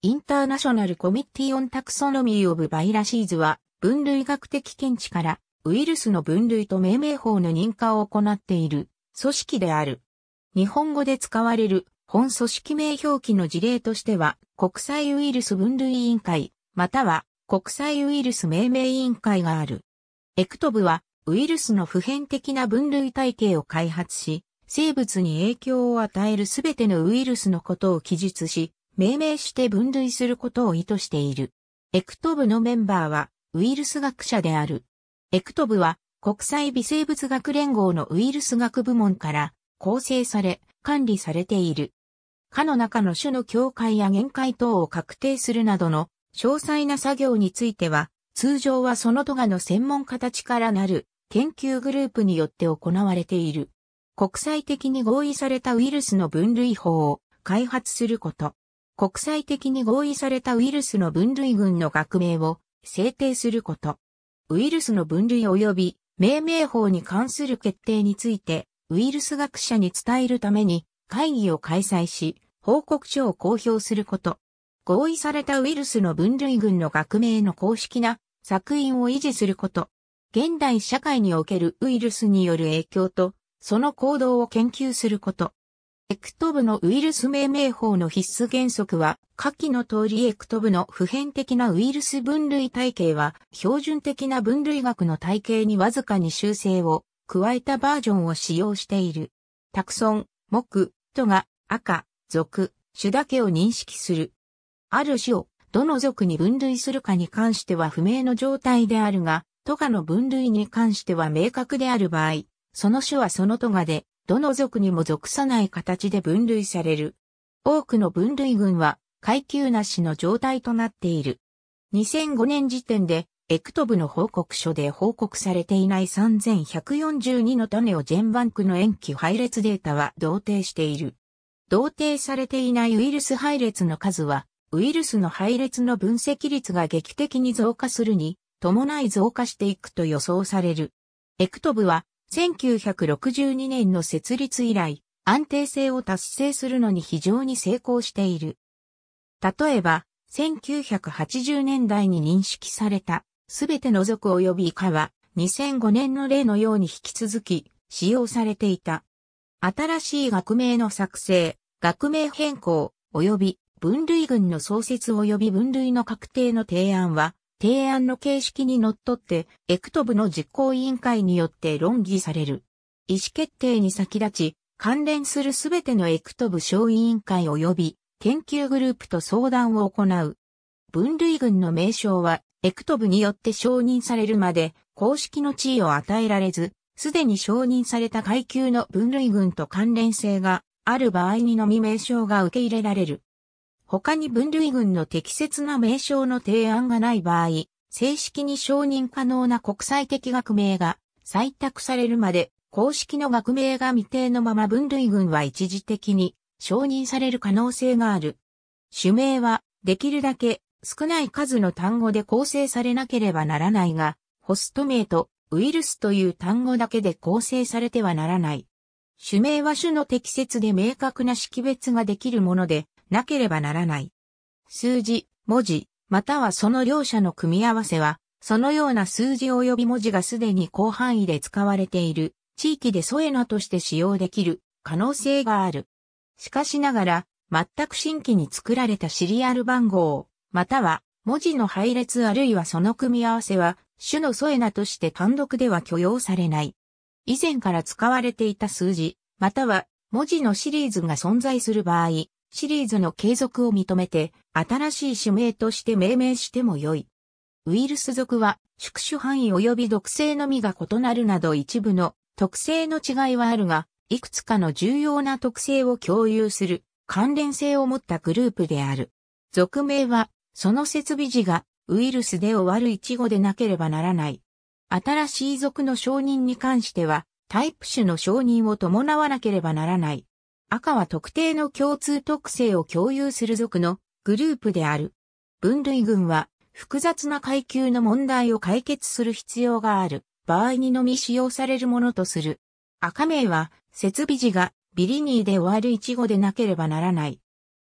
インターナショナルコミッティオンタクソノミーオブバイラシーズは、分類学的見地から、ウイルスの分類と命名法の認可を行っている、組織である。日本語で使われる、本組織名表記の事例としては、国際ウイルス分類委員会、または、国際ウイルス命名委員会がある。エクトブは、ウイルスの普遍的な分類体系を開発し、生物に影響を与えるすべてのウイルスのことを記述し、命名して分類することを意図している。エクト部のメンバーはウイルス学者である。エクト部は国際微生物学連合のウイルス学部門から構成され、管理されている。科の中の種の境界や限界等を確定するなどの詳細な作業については、通常はその都がの専門家たちからなる研究グループによって行われている。国際的に合意されたウイルスの分類法を開発すること。国際的に合意されたウイルスの分類群の学名を制定すること。ウイルスの分類及び命名法に関する決定について、ウイルス学者に伝えるために会議を開催し、報告書を公表すること。合意されたウイルスの分類群の学名の公式な作品を維持すること。現代社会におけるウイルスによる影響と、その行動を研究すること。エクトブのウイルス命名法の必須原則は、下記の通りエクトブの普遍的なウイルス分類体系は、標準的な分類学の体系にわずかに修正を加えたバージョンを使用している。タクソン、木、トが赤、属、種だけを認識する。ある種をどの属に分類するかに関しては不明の状態であるが、トガの分類に関しては明確である場合、その種はそのトガで、どの族にも属さない形で分類される。多くの分類群は階級なしの状態となっている。2005年時点で、エクトブの報告書で報告されていない3142の種をジェンバンクの塩基配列データは同定している。同定されていないウイルス配列の数は、ウイルスの配列の分析率が劇的に増加するに、伴い増加していくと予想される。エクトブは、1962年の設立以来、安定性を達成するのに非常に成功している。例えば、1980年代に認識された、すべての族及び以下は、2005年の例のように引き続き、使用されていた。新しい学名の作成、学名変更、及び分類群の創設及び分類の確定の提案は、提案の形式にのっとって、エクトブの実行委員会によって論議される。意思決定に先立ち、関連するすべてのエクトブ小委員会及び研究グループと相談を行う。分類群の名称は、エクトブによって承認されるまで、公式の地位を与えられず、すでに承認された階級の分類群と関連性がある場合にのみ名称が受け入れられる。他に分類群の適切な名称の提案がない場合、正式に承認可能な国際的学名が採択されるまで、公式の学名が未定のまま分類群は一時的に承認される可能性がある。種名は、できるだけ少ない数の単語で構成されなければならないが、ホスト名とウイルスという単語だけで構成されてはならない。種名は種の適切で明確な識別ができるもので、なければならない。数字、文字、またはその両者の組み合わせは、そのような数字及び文字がすでに広範囲で使われている地域で添え名として使用できる可能性がある。しかしながら、全く新規に作られたシリアル番号、または文字の配列あるいはその組み合わせは、種の添え名として単独では許容されない。以前から使われていた数字、または文字のシリーズが存在する場合、シリーズの継続を認めて、新しい種名として命名しても良い。ウイルス属は、宿主範囲及び毒性のみが異なるなど一部の特性の違いはあるが、いくつかの重要な特性を共有する関連性を持ったグループである。属名は、その設備時がウイルスで終わる一語でなければならない。新しい属の承認に関しては、タイプ種の承認を伴わなければならない。赤は特定の共通特性を共有する属のグループである。分類群は複雑な階級の問題を解決する必要がある場合にのみ使用されるものとする。赤名は設備時がビリニーで終わる一語でなければならない。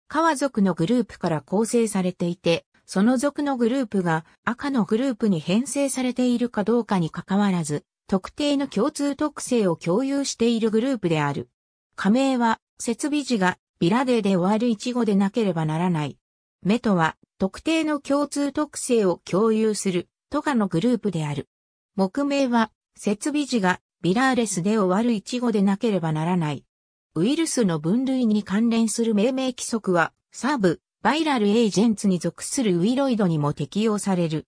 川族のグループから構成されていて、その族のグループが赤のグループに編成されているかどうかに関わらず、特定の共通特性を共有しているグループである。加盟は設備時がビラデーで終わる一語でなければならない。目とは特定の共通特性を共有するとかのグループである。目名は設備時がビラーレスで終わる一語でなければならない。ウイルスの分類に関連する命名規則は、サーブ、バイラルエージェンツに属するウイロイドにも適用される。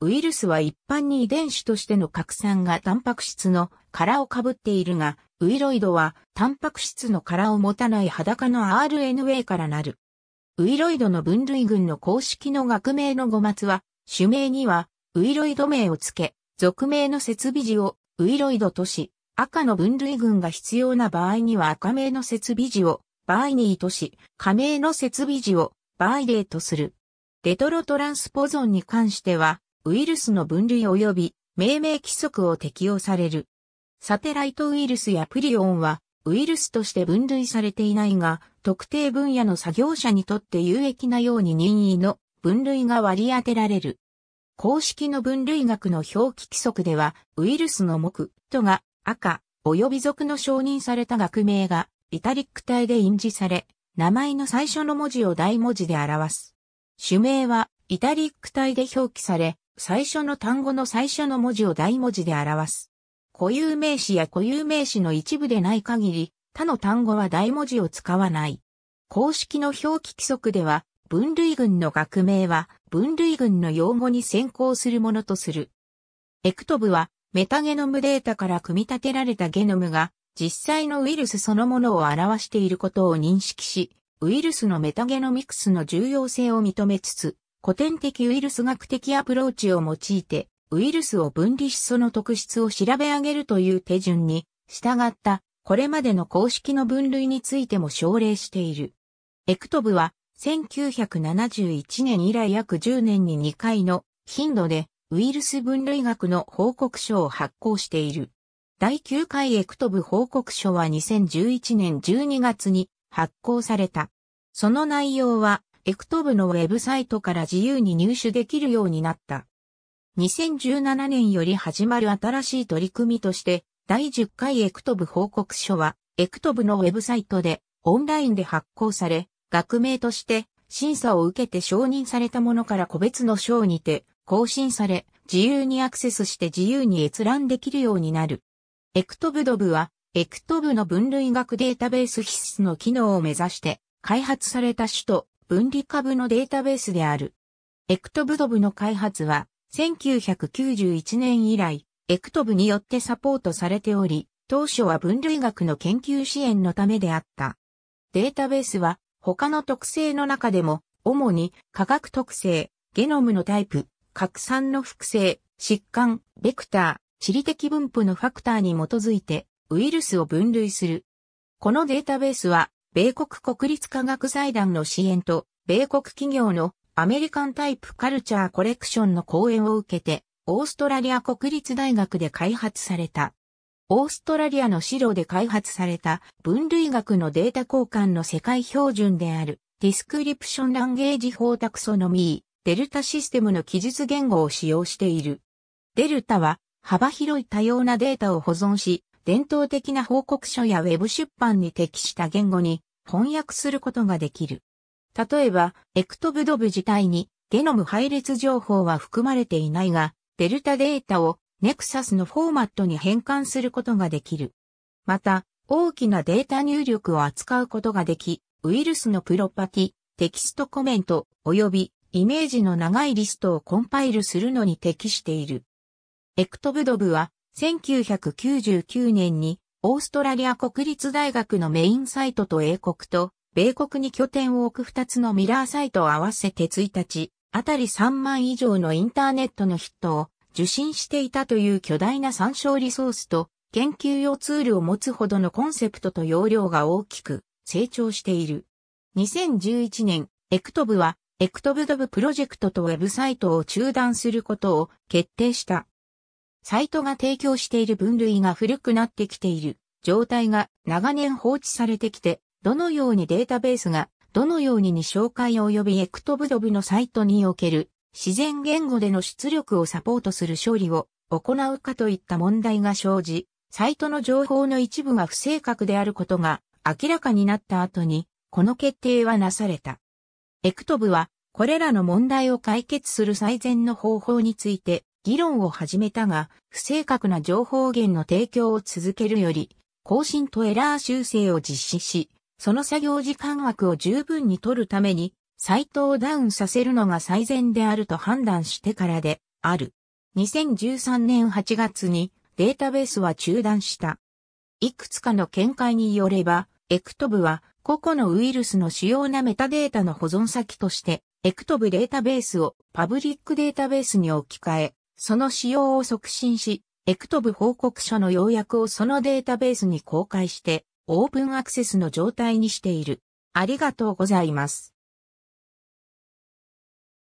ウイルスは一般に遺伝子としての拡散がタンパク質の殻をかぶっているが、ウイロイドはタンパク質の殻を持たない裸の RNA からなる。ウイロイドの分類群の公式の学名の語末は、種名にはウイロイド名を付け、俗名の設備時をウイロイドとし、赤の分類群が必要な場合には赤名の設備時をバイニーとし、加名の設備時をバイデーとする。レトロトランスポゾンに関しては、ウイルスの分類及び命名規則を適用される。サテライトウイルスやプリオンはウイルスとして分類されていないが、特定分野の作業者にとって有益なように任意の分類が割り当てられる。公式の分類学の表記規則では、ウイルスの目とが赤、及び属の承認された学名が、イタリック体で印字され、名前の最初の文字を大文字で表す。種名は、イタリック体で表記され、最初の単語の最初の文字を大文字で表す。固有名詞や固有名詞の一部でない限り、他の単語は大文字を使わない。公式の表記規則では、分類群の学名は分類群の用語に先行するものとする。エクトブはメタゲノムデータから組み立てられたゲノムが実際のウイルスそのものを表していることを認識し、ウイルスのメタゲノミクスの重要性を認めつつ、古典的ウイルス学的アプローチを用いてウイルスを分離しその特質を調べ上げるという手順に、従った、これまでの公式の分類についても奨励している。エクトブは、1971年以来約10年に2回の頻度でウイルス分類学の報告書を発行している。第9回エクトブ報告書は2011年12月に発行された。その内容はエクトブのウェブサイトから自由に入手できるようになった。2017年より始まる新しい取り組みとして、第10回エクトブ報告書は、エクトブのウェブサイトで、オンラインで発行され、学名として、審査を受けて承認されたものから個別の章にて、更新され、自由にアクセスして自由に閲覧できるようになる。エクトブドブは、エクトブの分類学データベース必須の機能を目指して、開発された種と分離株のデータベースである。エクトブドブの開発は、1991年以来、エクトブによってサポートされており、当初は分類学の研究支援のためであった。データベースは他の特性の中でも、主に科学特性、ゲノムのタイプ、拡散の複製、疾患、ベクター、地理的分布のファクターに基づいてウイルスを分類する。このデータベースは、米国国立科学財団の支援と、米国企業のアメリカンタイプカルチャーコレクションの講演を受けて、オーストラリア国立大学で開発された。オーストラリアの資料で開発された分類学のデータ交換の世界標準であるディスクリプションランゲージ法タクソノミー、デルタシステムの記述言語を使用している。デルタは幅広い多様なデータを保存し、伝統的な報告書やウェブ出版に適した言語に翻訳することができる。例えば、エクトブドブ自体にゲノム配列情報は含まれていないが、デルタデータをネクサスのフォーマットに変換することができる。また、大きなデータ入力を扱うことができ、ウイルスのプロパティ、テキストコメント、及びイメージの長いリストをコンパイルするのに適している。エクトブドブは1999年にオーストラリア国立大学のメインサイトと英国と米国に拠点を置く2つのミラーサイトを合わせて1日、あたり3万以上のインターネットのヒットを受信していたという巨大な参照リソースと研究用ツールを持つほどのコンセプトと容量が大きく成長している。2011年、エクトブはエクトブドブプロジェクトとウェブサイトを中断することを決定した。サイトが提供している分類が古くなってきている状態が長年放置されてきてどのようにデータベースが、どのようにに紹介及びエクトブドブのサイトにおける自然言語での出力をサポートする処理を行うかといった問題が生じ、サイトの情報の一部が不正確であることが明らかになった後に、この決定はなされた。エクトブは、これらの問題を解決する最善の方法について議論を始めたが、不正確な情報源の提供を続けるより、更新とエラー修正を実施し、その作業時間枠を十分に取るために、サイトをダウンさせるのが最善であると判断してからである。2013年8月にデータベースは中断した。いくつかの見解によれば、エクトブは個々のウイルスの主要なメタデータの保存先として、エクトブデータベースをパブリックデータベースに置き換え、その使用を促進し、エクトブ報告書の要約をそのデータベースに公開して、オープンアクセスの状態にしている。ありがとうございます。